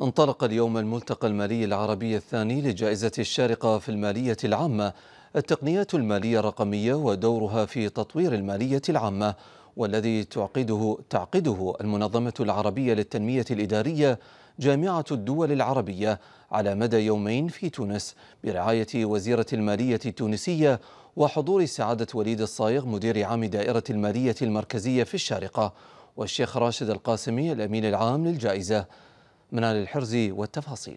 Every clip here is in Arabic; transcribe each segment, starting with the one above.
انطلق اليوم الملتقى المالي العربي الثاني لجائزة الشارقة في المالية العامة التقنيات المالية الرقمية ودورها في تطوير المالية العامة والذي تعقده تعقده المنظمة العربية للتنمية الإدارية جامعة الدول العربية على مدى يومين في تونس برعاية وزيرة المالية التونسية وحضور سعادة وليد الصايغ مدير عام دائرة المالية المركزية في الشارقة والشيخ راشد القاسمي الأمين العام للجائزة منال الحرزي والتفاصيل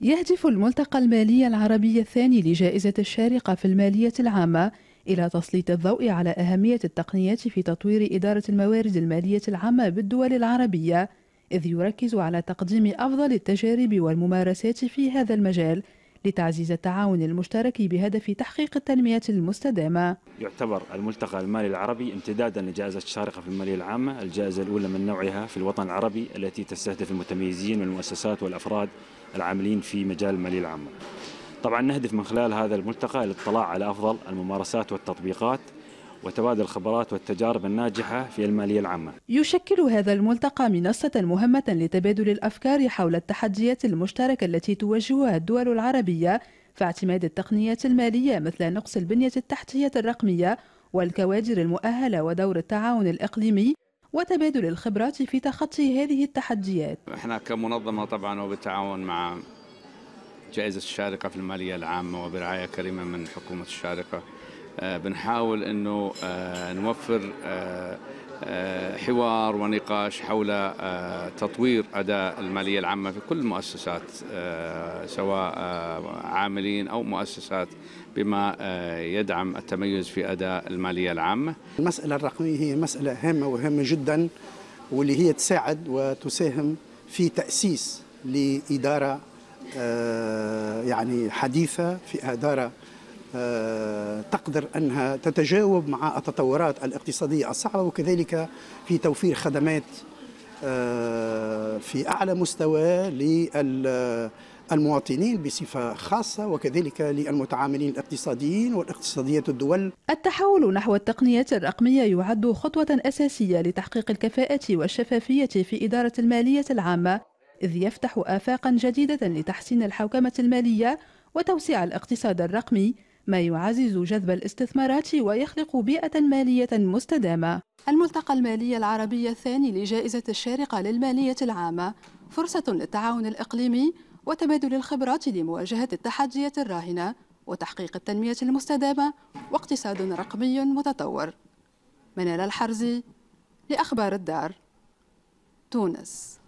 يهدف الملتقى المالي العربي الثاني لجائزة الشارقة في المالية العامة إلى تسليط الضوء على أهمية التقنيات في تطوير إدارة الموارد المالية العامة بالدول العربية إذ يركز على تقديم أفضل التجارب والممارسات في هذا المجال لتعزيز التعاون المشترك بهدف تحقيق التنمية المستدامة يعتبر الملتقى المالي العربي امتدادا لجائزة الشارقة في المالية العامة الجائزة الأولى من نوعها في الوطن العربي التي تستهدف المتميزين والمؤسسات والأفراد العاملين في مجال المالية العامة طبعا نهدف من خلال هذا الملتقى للاطلاع على أفضل الممارسات والتطبيقات وتبادل الخبرات والتجارب الناجحة في المالية العامة يشكل هذا الملتقى منصة مهمة لتبادل الأفكار حول التحديات المشتركة التي تواجهها الدول العربية فاعتماد التقنيات المالية مثل نقص البنية التحتية الرقمية والكوادر المؤهلة ودور التعاون الإقليمي وتبادل الخبرات في تخطي هذه التحديات احنا كمنظمة طبعا وبالتعاون مع جائزة الشارقة في المالية العامة وبرعاية كريمة من حكومة الشارقة آه، بنحاول انه آه، نوفر آه، حوار ونقاش حول تطوير اداء الماليه العامه في كل المؤسسات سواء عاملين او مؤسسات بما يدعم التميز في اداء الماليه العامه. المساله الرقميه هي مساله هامه وهامه جدا واللي هي تساعد وتساهم في تاسيس لاداره يعني حديثه في اداره آه، تقدر أنها تتجاوب مع التطورات الاقتصادية الصعبة وكذلك في توفير خدمات آه، في أعلى مستوى للمواطنين بصفة خاصة وكذلك للمتعاملين الاقتصاديين والاقتصاديات الدول التحول نحو التقنية الرقمية يعد خطوة أساسية لتحقيق الكفاءة والشفافية في إدارة المالية العامة إذ يفتح آفاقا جديدة لتحسين الحوكمة المالية وتوسيع الاقتصاد الرقمي ما يعزز جذب الاستثمارات ويخلق بيئة مالية مستدامة الملتقى المالي العربي الثاني لجائزة الشارقة للمالية العامة فرصة للتعاون الإقليمي وتبادل الخبرات لمواجهة التحديات الراهنة وتحقيق التنمية المستدامة واقتصاد رقمي متطور منال الحرزي لأخبار الدار تونس